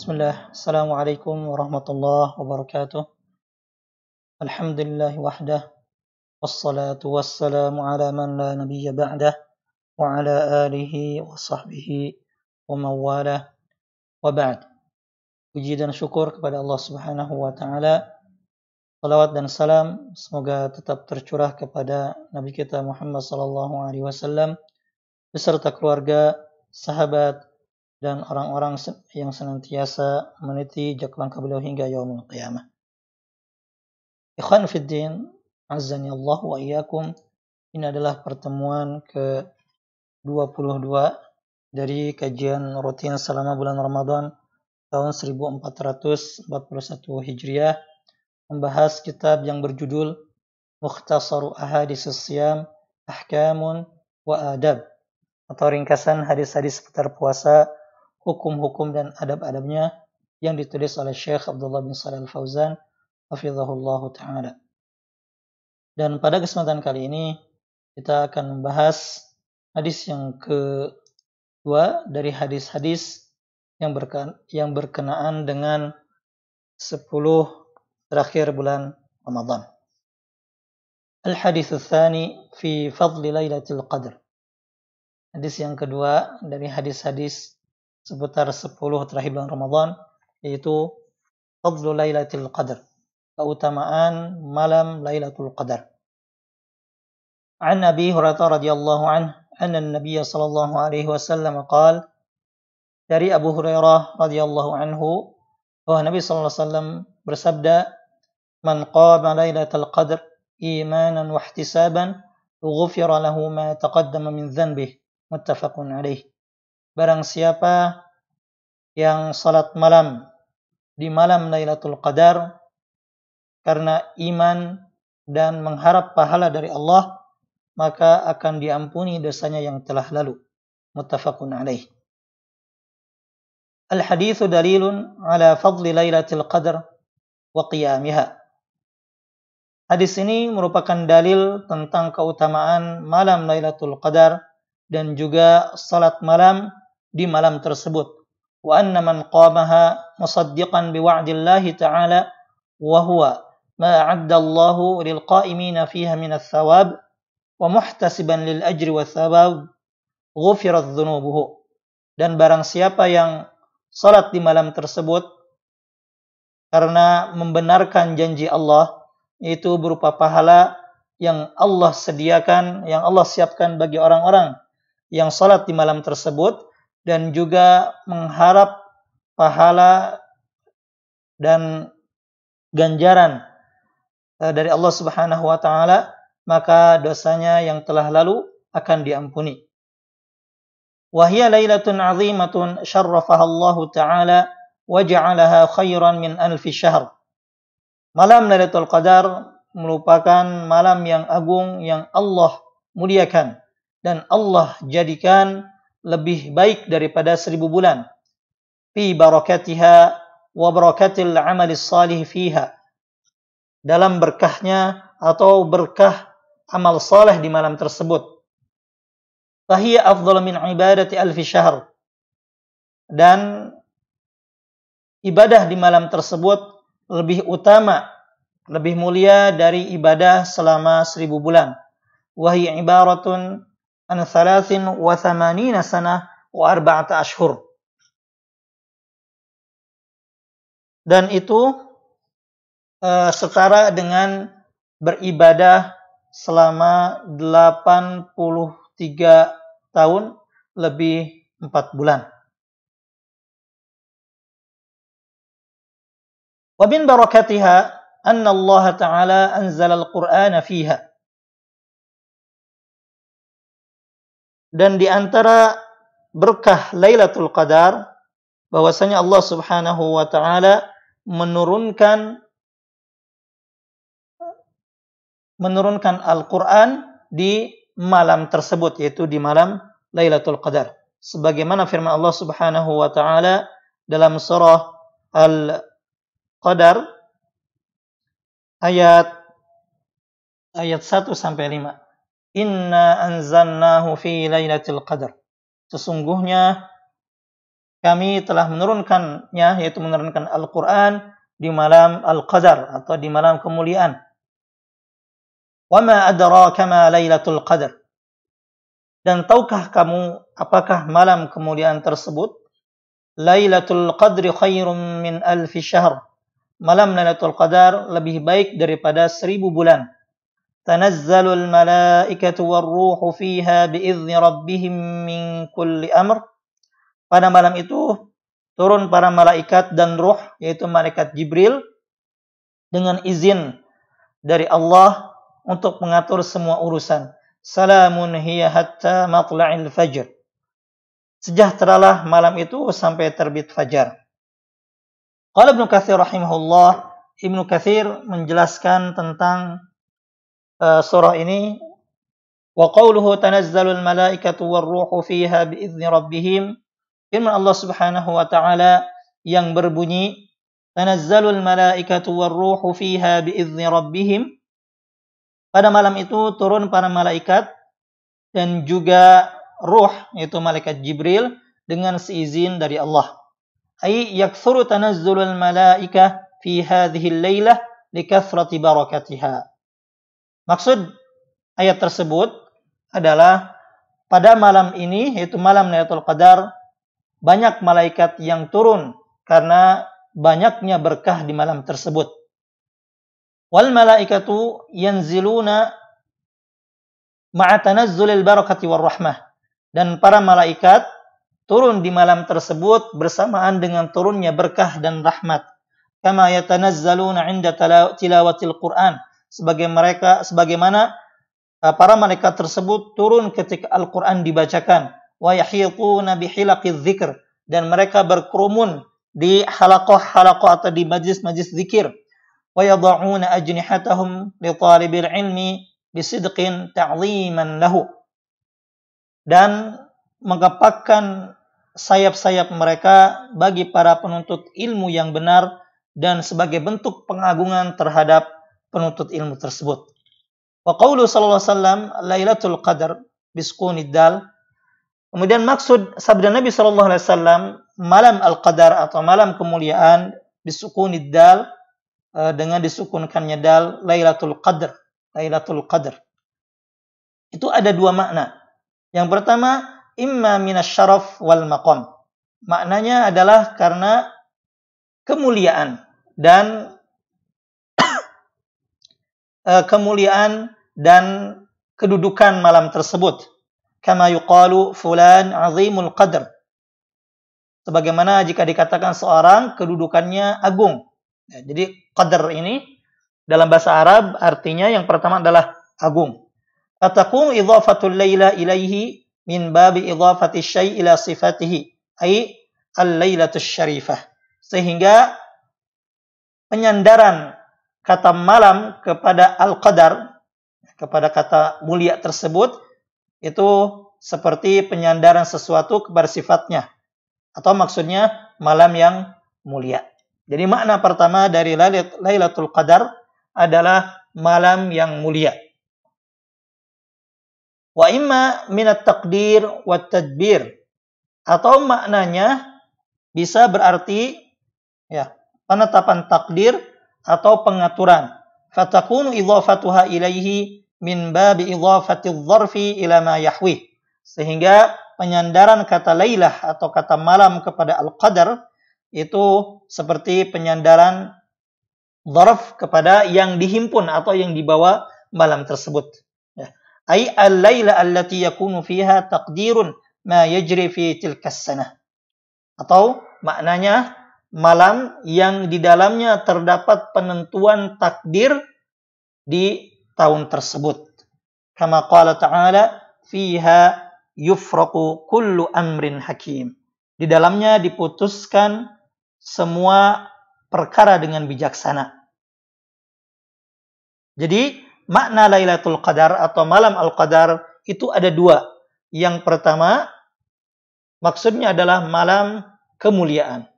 بسم الله السلام عليكم ورحمة الله وبركاته الحمد لله وحده والصلاة والسلام على من لا نبي بعده وعلى آله وصحبه ومن والاه وبعد وجيدا شكر kepada الله سبحانه وتعالى صلوات dan salam semoga tetap tercurah kepada Nabi kita Muhammad sallallahu alaihi wasallam beserta keluarga sahabat dan orang-orang yang senantiasa meniti jejak langkah beliau hingga yaumul qiyamah. Ikhwan Fiddin, ya Allah wa iyyakum. Ini adalah pertemuan ke 22 dari kajian rutin selama bulan Ramadan tahun 1441 Hijriah membahas kitab yang berjudul Mukhtasaru Ahadis Siyam Ahkamun wa Adab atau ringkasan hadis-hadis seputar puasa hukum-hukum dan adab-adabnya yang ditulis oleh Syekh Abdullah bin Salih Al-Fauzan hafizahullah ta'ala. Dan pada kesempatan kali ini kita akan membahas hadis yang kedua dari hadis-hadis yang, yang berkenaan dengan 10 terakhir bulan Ramadan. Al-hadis tsani fi fadli lailatul qadr. Hadis yang kedua dari hadis-hadis seputar 10 terakhir bulan Ramadan yaitu Fadlu Lailatul Qadar keutamaan malam Lailatul Qadar عن أبي هريرة رضي الله عنه أن النبي صلى الله عليه وسلم قال dari Abu Hurairah radhiyallahu anhu bahwa Nabi sallallahu alaihi wasallam bersabda man qama lailatul qadr imanan wa ihtisaban ughfira lahu ma taqaddama min dhanbihi muttafaqun alaihi Barang siapa yang salat malam di malam Lailatul Qadar karena iman dan mengharap pahala dari Allah, maka akan diampuni dosanya yang telah lalu. Muttafaqun alaih. Al-hadithu dalilun ala fadli Lailatul Qadar wa qiyamiha. Hadis ini merupakan dalil tentang keutamaan malam Lailatul Qadar dan juga salat malam di malam tersebut wa anna man qamaha musaddiqan biwa'dillahi ta'ala wa huwa ma fiha min ath-thawab wa muhtasiban dan barang siapa yang salat di malam tersebut karena membenarkan janji Allah itu berupa pahala yang Allah sediakan, yang Allah siapkan bagi orang-orang yang salat di malam tersebut, dan juga mengharap pahala dan ganjaran eh, dari Allah Subhanahu wa taala, maka dosanya yang telah lalu akan diampuni. Wahia lailatun azimatun syarrafaha Allah taala wa khairan min alfi syahr. Malam Lailatul Qadar merupakan malam yang agung yang Allah muliakan dan Allah jadikan lebih baik daripada seribu bulan. Fi barakatiha wa barakatil amali salih fiha. Dalam berkahnya atau berkah amal saleh di malam tersebut. Fahiyya afdal min ibadati alfi syahr. Dan ibadah di malam tersebut lebih utama, lebih mulia dari ibadah selama seribu bulan. Wahiyya ibaratun عن ثلاث وثمانين سنة وأربعة أشهر dan itu uh, setara dengan beribadah selama 83 tahun lebih 4 bulan. Wa min barakatiha anna Allah Ta'ala anzala al-Qur'ana fiha. dan di antara berkah Lailatul Qadar bahwasanya Allah Subhanahu wa taala menurunkan menurunkan Al-Qur'an di malam tersebut yaitu di malam Lailatul Qadar sebagaimana firman Allah Subhanahu wa taala dalam surah Al-Qadar ayat ayat 1 sampai 5 Inna anzalnahu fi lailatul qadar. Sesungguhnya kami telah menurunkannya yaitu menurunkan Al-Qur'an di malam Al-Qadar atau di malam kemuliaan. Wa ma adraka ma lailatul qadar. Dan tahukah kamu apakah malam kemuliaan tersebut? Lailatul Qadri khairum min alfi syahr. Malam Lailatul Qadar lebih baik daripada seribu bulan. تنزل الملائكة والروح فيها بإذن ربهم من كل أمر pada malam itu turun para malaikat dan ruh yaitu malaikat Jibril dengan izin dari Allah untuk mengatur semua urusan salamun hiya hatta matla'il fajr sejahteralah malam itu sampai terbit fajar Qala Ibnu Katsir rahimahullah Ibnu Katsir menjelaskan tentang Eh, surah ini wa qawluhu tanazzalul malaikatu warruhu fiha biizni rabbihim firman Allah Subhanahu wa taala yang berbunyi tanazzalul malaikatu warruhu fiha biizni rabbihim pada malam itu turun para malaikat dan juga ruh yaitu malaikat Jibril dengan seizin dari Allah ay yakthuru tanazzulul malaikah fi hadhihi al-lailah likathrati barakatiha Maksud ayat tersebut adalah pada malam ini yaitu malam Lailatul Qadar banyak malaikat yang turun karena banyaknya berkah di malam tersebut. Wal malaikatu yanziluna ma'atanazzulil barakati war rahmah. Dan para malaikat turun di malam tersebut bersamaan dengan turunnya berkah dan rahmat. Kama yatanazzaluna 'inda tilawatil Qur'an sebagai mereka sebagaimana eh, para mereka tersebut turun ketika Al-Qur'an dibacakan wa yahiquna dzikr dan mereka berkerumun di halaqah-halaqah atau di majlis-majlis zikir wa yad'una ajnihatahum li talibil ilmi bisidqin ta'dhiman lahu dan mengepakkan sayap-sayap mereka bagi para penuntut ilmu yang benar dan sebagai bentuk pengagungan terhadap penuntut ilmu tersebut. Wa qawlu sallallahu sallam Lailatul Qadar biskunid Kemudian maksud sabda Nabi sallallahu alaihi wasallam malam al-qadar atau malam kemuliaan bisukunid e, dengan disukunkannya dal Lailatul Qadar. Lailatul Qadar. Itu ada dua makna. Yang pertama imma minasyaraf wal maqam. Maknanya adalah karena kemuliaan dan Eh, kemuliaan dan kedudukan malam tersebut. Kama yuqalu fulan azimul qadr. Sebagaimana jika dikatakan seorang kedudukannya agung. Ya, jadi qadr ini dalam bahasa Arab artinya yang pertama adalah agung. Atakum idhafatul laila ilaihi min babi idhafati syai ila sifatihi. Ai al laylatus syarifah. Sehingga penyandaran kata malam kepada al-qadar, kepada kata mulia tersebut, itu seperti penyandaran sesuatu kepada sifatnya. Atau maksudnya malam yang mulia. Jadi makna pertama dari Lailatul Qadar adalah malam yang mulia. Wa imma minat takdir wa tadbir. Atau maknanya bisa berarti ya penetapan takdir atau pengaturan. Fatakunu idhafatuha ilaihi min babi idhafatil dharfi ila ma yahwi. Sehingga penyandaran kata laylah atau kata malam kepada al-qadar itu seperti penyandaran dharf kepada yang dihimpun atau yang dibawa malam tersebut. Ay ya. al layla allati yakunu fiha taqdirun ma yajri fi tilkas sana. Atau maknanya malam yang di dalamnya terdapat penentuan takdir di tahun tersebut. Kama qala ta'ala fiha yufraqu kullu amrin hakim. Di dalamnya diputuskan semua perkara dengan bijaksana. Jadi makna Lailatul Qadar atau malam Al-Qadar itu ada dua. Yang pertama maksudnya adalah malam kemuliaan.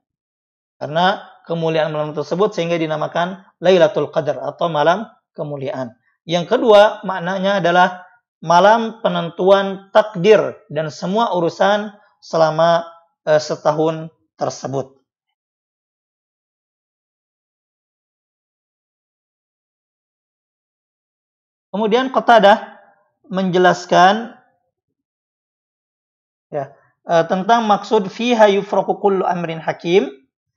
Karena kemuliaan malam tersebut sehingga dinamakan Lailatul Qadar atau malam kemuliaan. Yang kedua, maknanya adalah malam penentuan takdir dan semua urusan selama eh, setahun tersebut. Kemudian Qatadah menjelaskan ya, eh, tentang maksud fiha yufraku kullu amrin hakim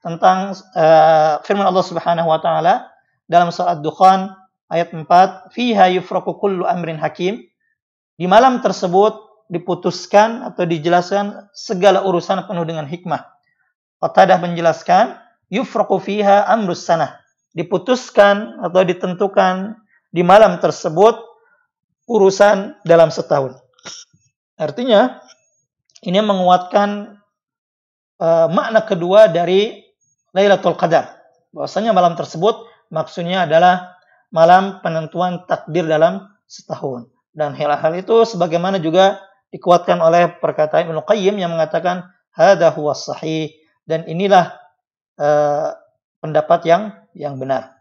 tentang uh, firman Allah Subhanahu wa taala dalam surat Dukhan ayat 4, "Fiha yufraku kullu amrin hakim." Di malam tersebut diputuskan atau dijelaskan segala urusan penuh dengan hikmah. Qatadah menjelaskan, "Yufraku fiha amrus sanah." Diputuskan atau ditentukan di malam tersebut urusan dalam setahun. Artinya, ini menguatkan uh, makna kedua dari Lailatul Qadar. Bahwasanya malam tersebut maksudnya adalah malam penentuan takdir dalam setahun. Dan hal-hal itu sebagaimana juga dikuatkan oleh perkataan Ibnu Qayyim yang mengatakan hada huwa sahih dan inilah uh, pendapat yang yang benar.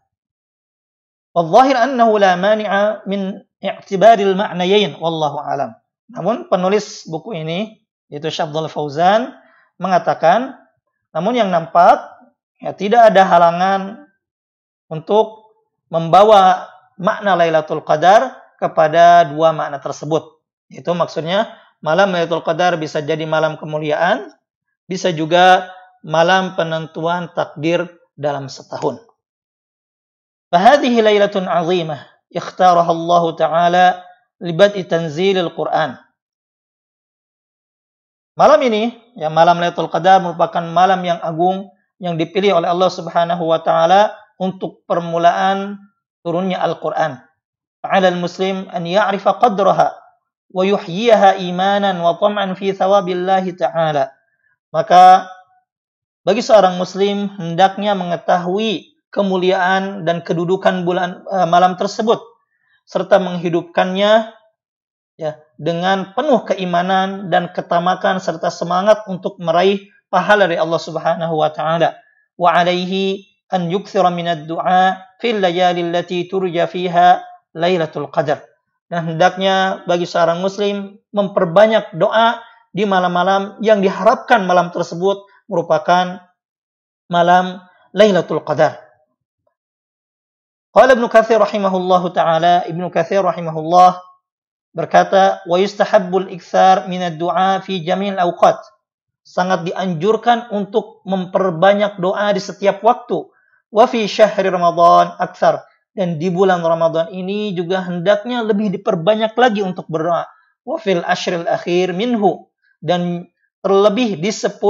Wallahir annahu la mani'a min i'tibaril ma'nayain wallahu alam. Namun penulis buku ini yaitu Syabdul Fauzan mengatakan namun yang nampak ya tidak ada halangan untuk membawa makna Lailatul Qadar kepada dua makna tersebut. Itu maksudnya malam Lailatul Qadar bisa jadi malam kemuliaan, bisa juga malam penentuan takdir dalam setahun. فهذه azimah, عظيمة Allah Taala تعالى Qur'an. Malam ini, ya malam Lailatul Qadar merupakan malam yang agung yang dipilih oleh Allah Subhanahu wa taala untuk permulaan turunnya Al-Qur'an. al muslim an ya'rifa qadraha wa yuhyiha imanan wa tam'an fi thawabillahi ta'ala. Maka bagi seorang muslim hendaknya mengetahui kemuliaan dan kedudukan bulan uh, malam tersebut serta menghidupkannya ya dengan penuh keimanan dan ketamakan serta semangat untuk meraih pahala dari Allah Subhanahu wa taala. Wa alaihi an yukthira min ad-du'a fil layali allati turja fiha Lailatul Qadar. Dan nah, hendaknya bagi seorang muslim memperbanyak doa di malam-malam yang diharapkan malam tersebut merupakan malam Lailatul Qadar. Qala Ibnu Katsir rahimahullahu taala, Ibnu Katsir rahimahullah berkata, "Wa yustahabbul iktsar min ad-du'a fi jami'il awqat." sangat dianjurkan untuk memperbanyak doa di setiap waktu. Wa fi syahri Ramadan dan di bulan Ramadan ini juga hendaknya lebih diperbanyak lagi untuk berdoa. Wa fil ashril akhir minhu dan terlebih di 10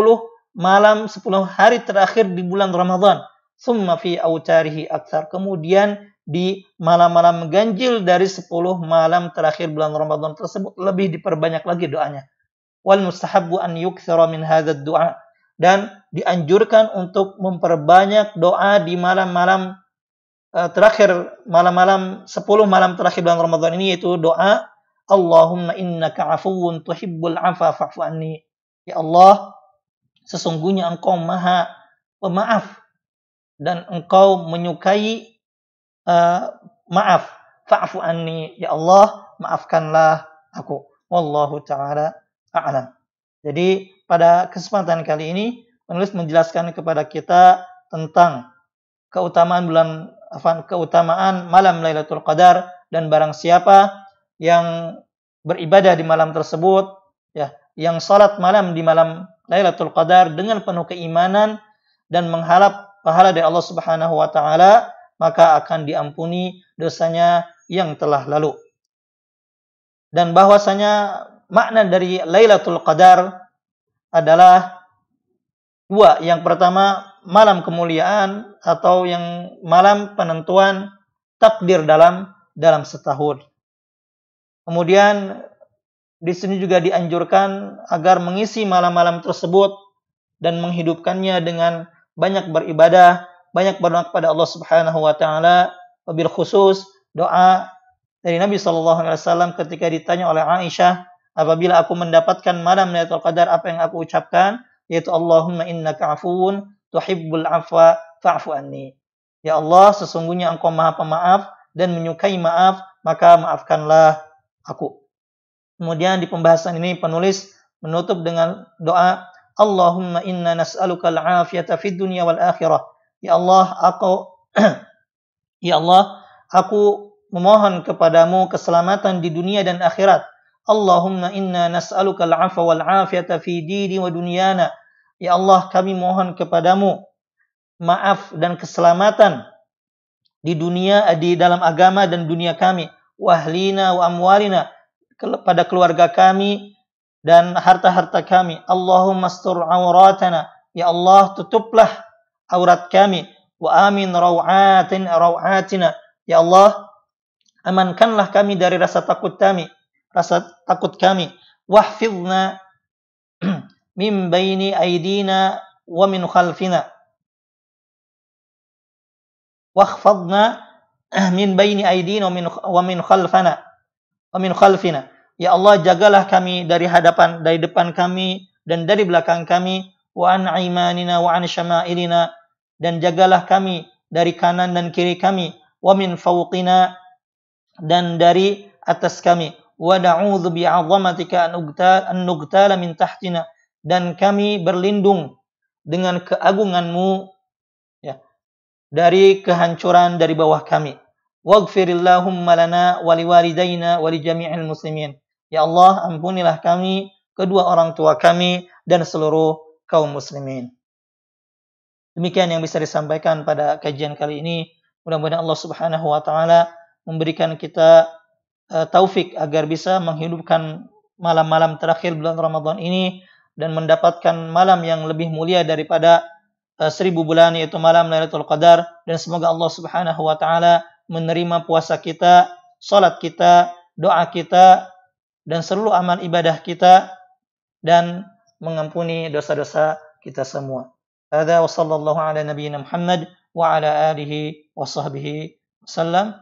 malam 10 hari terakhir di bulan Ramadan. Summa fi autarihi aktsar. Kemudian di malam-malam ganjil dari 10 malam terakhir bulan Ramadan tersebut lebih diperbanyak lagi doanya wal mustahabbu an yukthara min hadzal du'a dan dianjurkan untuk memperbanyak doa di malam-malam e, terakhir malam-malam 10 malam terakhir bulan Ramadan ini yaitu doa Allahumma innaka afuwun tuhibbul afa fa'fu anni ya Allah sesungguhnya engkau maha pemaaf dan engkau menyukai uh, maaf fa'fu anni ya Allah maafkanlah aku wallahu taala a'lam. Jadi pada kesempatan kali ini penulis menjelaskan kepada kita tentang keutamaan bulan keutamaan malam Lailatul Qadar dan barang siapa yang beribadah di malam tersebut ya yang salat malam di malam Lailatul Qadar dengan penuh keimanan dan mengharap pahala dari Allah Subhanahu wa taala maka akan diampuni dosanya yang telah lalu. Dan bahwasanya makna dari Lailatul Qadar adalah dua. Yang pertama, malam kemuliaan atau yang malam penentuan takdir dalam dalam setahun. Kemudian di sini juga dianjurkan agar mengisi malam-malam tersebut dan menghidupkannya dengan banyak beribadah, banyak berdoa kepada Allah Subhanahu wa taala, wabil khusus doa dari Nabi sallallahu alaihi wasallam ketika ditanya oleh Aisyah apabila aku mendapatkan malam Lailatul Qadar apa yang aku ucapkan yaitu Allahumma innaka afuun tuhibbul afwa fa'fu anni. Ya Allah, sesungguhnya Engkau Maha Pemaaf dan menyukai maaf, maka maafkanlah aku. Kemudian di pembahasan ini penulis menutup dengan doa Allahumma inna nas'aluka al-afiyata fid dunya wal akhirah. Ya Allah, aku Ya Allah, aku memohon kepadamu keselamatan di dunia dan akhirat Allahumma inna nas'aluka al-'afwa wal 'afiyata fi dini wa dunyana. Ya Allah, kami mohon kepadamu maaf dan keselamatan di dunia di dalam agama dan dunia kami, wahlina wa amwalina pada keluarga kami dan harta-harta kami. Allahumma astur awratana. Ya Allah, tutuplah aurat kami. Wa amin rawatin rawatina. Ya Allah, amankanlah kami dari rasa takut kami rasa takut kami wahfidna min baini aidina wa min khalfina wahfadna min baini aidina wa min khalfana wa min khalfina ya Allah jagalah kami dari hadapan dari depan kami dan dari belakang kami wa an aimanina wa an syama'ilina dan jagalah kami dari kanan dan kiri kami wa min fawqina dan dari atas kami wa na'udzu bi'azamatika an ugtal an nugtala min tahtina dan kami berlindung dengan keagunganmu ya, dari kehancuran dari bawah kami. Waghfirillahumma lana wa liwalidayna wa lijami'il muslimin. Ya Allah, ampunilah kami, kedua orang tua kami dan seluruh kaum muslimin. Demikian yang bisa disampaikan pada kajian kali ini. Mudah-mudahan Allah Subhanahu wa taala memberikan kita Eh, taufik agar bisa menghidupkan malam-malam terakhir bulan Ramadan ini dan mendapatkan malam yang lebih mulia daripada uh, seribu bulan yaitu malam Lailatul Qadar dan semoga Allah Subhanahu wa taala menerima puasa kita, salat kita, doa kita dan seluruh amal ibadah kita dan mengampuni dosa-dosa kita semua. Hadza wa sallallahu ala nabiyyina Muhammad wa ala alihi wa sahbihi wasallam.